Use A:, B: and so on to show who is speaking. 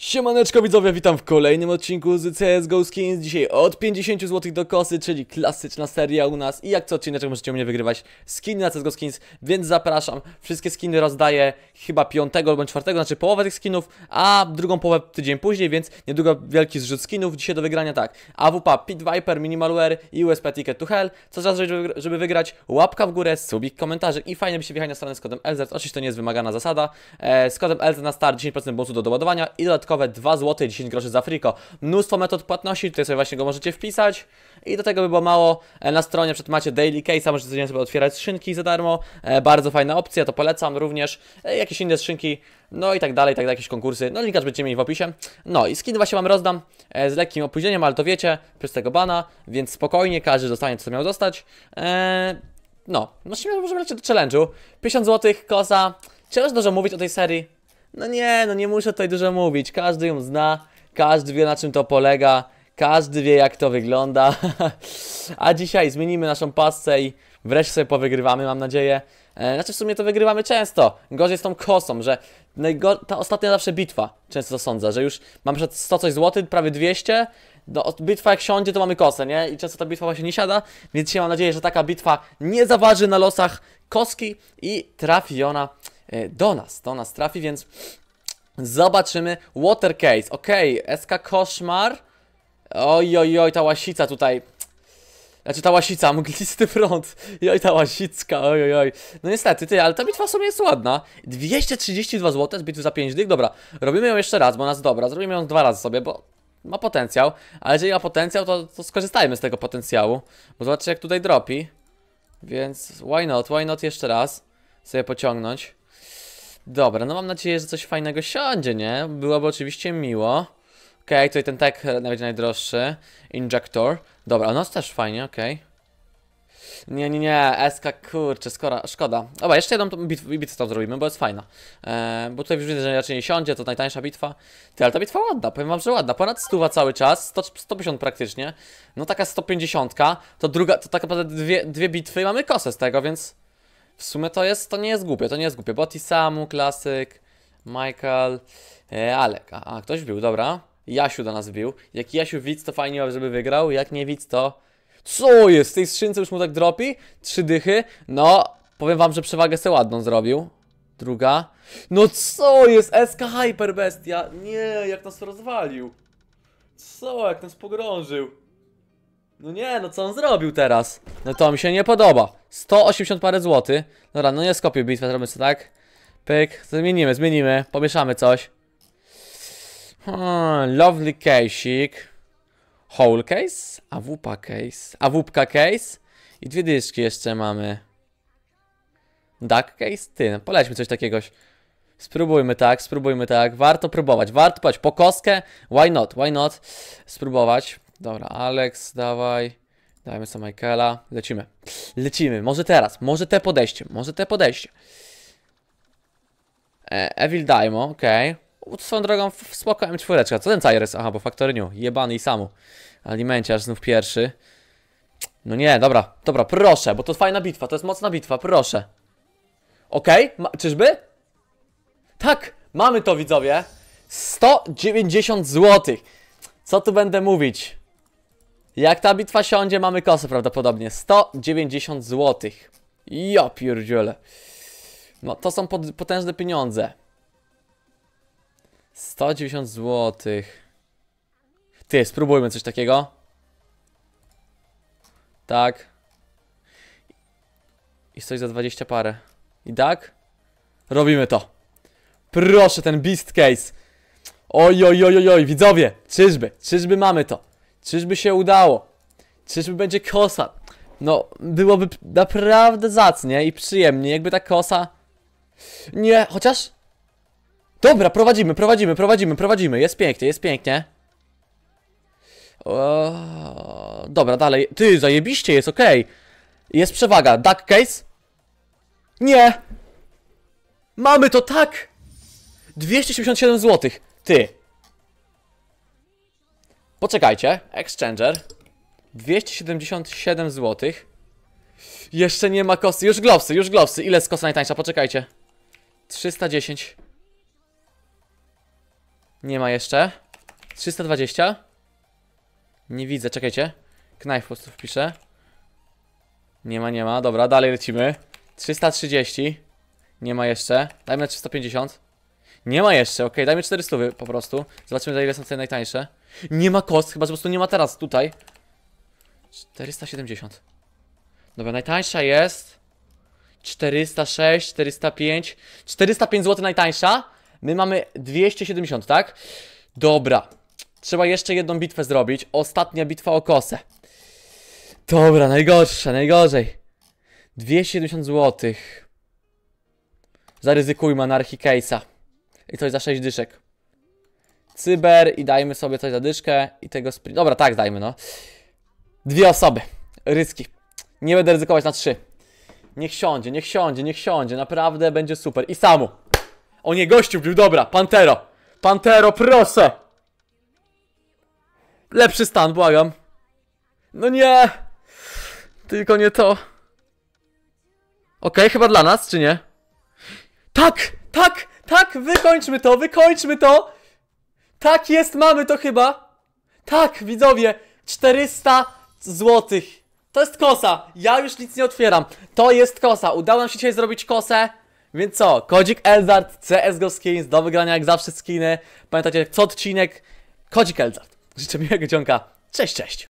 A: Siemaneczko widzowie, witam w kolejnym odcinku z CSGO Skins Dzisiaj od 50 zł do kosy, czyli klasyczna seria u nas I jak co odcinek możecie u mnie wygrywać skiny na CSGO Skins Więc zapraszam, wszystkie skiny rozdaję chyba 5 albo 4, znaczy połowę tych skinów A drugą połowę tydzień później, więc niedługo wielki zrzut skinów Dzisiaj do wygrania tak AWP, Pit Viper, Minimalware i USP Ticket to Hell Co czas, żeby wygrać, łapka w górę, subik, komentarze I fajnie by się wjechać na stronę z kodem LZ Oczywiście to nie jest wymagana zasada e, Z kodem LZ na start 10% bonusu do doładowania i dodatkowo dodatkowe 2 zł 10 groszy za friko. Mnóstwo metod płatności, tutaj sobie właśnie go możecie wpisać i do tego by było mało. E, na stronie przed macie Daily Case'a, możecie codziennie sobie otwierać skrzynki za darmo. E, bardzo fajna opcja, to polecam również. E, jakieś inne skrzynki, no i tak dalej, tak dalej, jakieś konkursy. No linkaż będziecie mieli w opisie. No i skin właśnie Wam rozdam z lekkim opóźnieniem, ale to wiecie, przez tego bana, więc spokojnie każdy dostanie co miał dostać. no, no możemy lecieć do challenge'u. 50 zł, kosa. Czy też dużo mówić o tej serii? No nie, no nie muszę tutaj dużo mówić. Każdy ją zna, każdy wie na czym to polega, każdy wie jak to wygląda. A dzisiaj zmienimy naszą pasce i wreszcie sobie powygrywamy, mam nadzieję. E, znaczy w sumie to wygrywamy często. Gorzej jest tą kosą, że ta ostatnia zawsze bitwa, często sądzę, że już mam przed 100 coś złotych, prawie 200. No, bitwa jak siądzie, to mamy kosę, nie? I często ta bitwa właśnie nie siada, więc dzisiaj mam nadzieję, że taka bitwa nie zaważy na losach koski i trafi ona E, do nas, do nas trafi, więc zobaczymy. Watercase, ok, okej, okay. SK Koszmar. Oj, oj, oj, ta łasica tutaj. Znaczy ta łasica, mglisty front. Oj, ta łasicka, oj, oj, oj. No niestety, ty, ale ta bitwa w sumie jest ładna. 232 zł z bitwy za 5 dych. Dobra, robimy ją jeszcze raz, bo nas dobra. Zrobimy ją dwa razy sobie, bo ma potencjał. Ale jeżeli ma potencjał, to, to skorzystajmy z tego potencjału. Bo zobaczcie, jak tutaj dropi. Więc why not, why not jeszcze raz sobie pociągnąć. Dobra, no mam nadzieję, że coś fajnego siądzie, nie? Byłoby oczywiście miło. Okej, okay, tutaj ten tak będzie najdroższy. Injector. Dobra, no też fajnie, okej. Okay. Nie, nie, nie, SK, kurczę, skora, szkoda. Dobra, jeszcze jedną bit bitwę tam zrobimy, bo jest fajna. E, bo tutaj już widzę, że raczej nie siądzie, to najtańsza bitwa. Ty, ale ta bitwa ładna, powiem wam, że ładna. Ponad 100 cały czas, 100, 150 praktycznie. No taka 150, to druga, to tak naprawdę dwie, dwie bitwy mamy kosę z tego, więc... W sumie to jest, to nie jest głupie, to nie jest głupie. samu klasyk, Michael, e, Alek. A, a, ktoś bił, dobra. Jasiu do nas bił. Jak Jasiu widz, to fajnie, żeby wygrał. Jak nie widz, to... Co jest? W tej skrzynce już mu tak dropi? Trzy dychy? No, powiem wam, że przewagę se ładną zrobił. Druga. No co jest? SK Hyper Bestia. Nie, jak nas rozwalił. Co, jak nas pogrążył. No nie, no co on zrobił teraz? No to mi się nie podoba. 180 parę złotych. Dobra, no nie skopił bitwę, zrobimy to tak. Pyk, zmienimy, zmienimy, pomieszamy coś. Hmm, lovely case'ik. Whole case, a wupa case, a awupka case i dwie dyszki jeszcze mamy. Duck case? Ty, no polećmy coś takiegoś. Spróbujmy tak, spróbujmy tak. Warto próbować, warto próbować. Po kostkę? Why not, why not? Spróbować. Dobra, Alex, dawaj. Dajmy sobie Michaela. Lecimy. Lecimy. Może teraz. Może te podejście. Może te podejście. E, Evil Daimo, okej. Okay. Swoją drogą spoko M4. Co ten Cyrus? Aha, bo Factory New. Jebany i samu. Alimenciarz znów pierwszy. No nie, dobra, dobra, proszę, bo to fajna bitwa, to jest mocna bitwa, proszę. Okej, okay, czyżby? Tak, mamy to widzowie. 190 zł. Co tu będę mówić? Jak ta bitwa siądzie, mamy kosę prawdopodobnie. 190 zł. Ja pierdziele. No to są pod, potężne pieniądze. 190 zł. Ty, spróbujmy coś takiego. Tak. I coś za 20 parę. I tak? Robimy to. Proszę, ten beast case. Oj, oj, oj, oj, oj, widzowie. Czyżby, czyżby mamy to. Czyżby się udało? Czyżby będzie kosa? No, byłoby naprawdę zacnie i przyjemnie, jakby ta kosa... Nie, chociaż... Dobra, prowadzimy, prowadzimy, prowadzimy, prowadzimy. Jest pięknie, jest pięknie. O... Dobra, dalej. Ty, zajebiście, jest ok. Jest przewaga. Duck case? Nie! Mamy to tak! 277 zł. Ty, Poczekajcie, exchanger 277 zł Jeszcze nie ma kosy, już glowsy, już glowsy Ile jest kosa najtańsza, poczekajcie 310 Nie ma jeszcze 320 Nie widzę, czekajcie Knife po prostu wpiszę Nie ma, nie ma, dobra, dalej lecimy 330 Nie ma jeszcze Dajmy na 350 nie ma jeszcze, okej, okay, dajmy 400 po prostu Zobaczmy za ile są te najtańsze Nie ma kost, chyba że po prostu nie ma teraz, tutaj 470 Dobra, najtańsza jest 406, 405 405 zł najtańsza My mamy 270, tak? Dobra Trzeba jeszcze jedną bitwę zrobić Ostatnia bitwa o kosę Dobra, najgorsza, najgorzej 270 zł Zaryzykujmy anarchii case'a i coś za 6 dyszek. Cyber i dajmy sobie coś za dyszkę i tego sprint. Dobra, tak dajmy no. Dwie osoby. Ryski. Nie będę ryzykować na trzy. Niech siądzie, niech siądzie, niech siądzie. Naprawdę będzie super. I samu. O nie, gościu był, dobra. Pantero. Pantero, proszę. Lepszy stan, błagam. No nie. Tylko nie to. Okej, okay, chyba dla nas, czy nie? Tak, tak, tak, wykończmy to, wykończmy to! Tak jest, mamy to chyba! Tak, widzowie, 400 złotych. To jest kosa, ja już nic nie otwieram. To jest kosa, udało nam się dzisiaj zrobić kosę. Więc co, kodzik Elzard, CSGO Skins, do wygrania jak zawsze skiny. Pamiętacie, co odcinek, kodzik Elzard. Życzę miłego dzionka, cześć, cześć.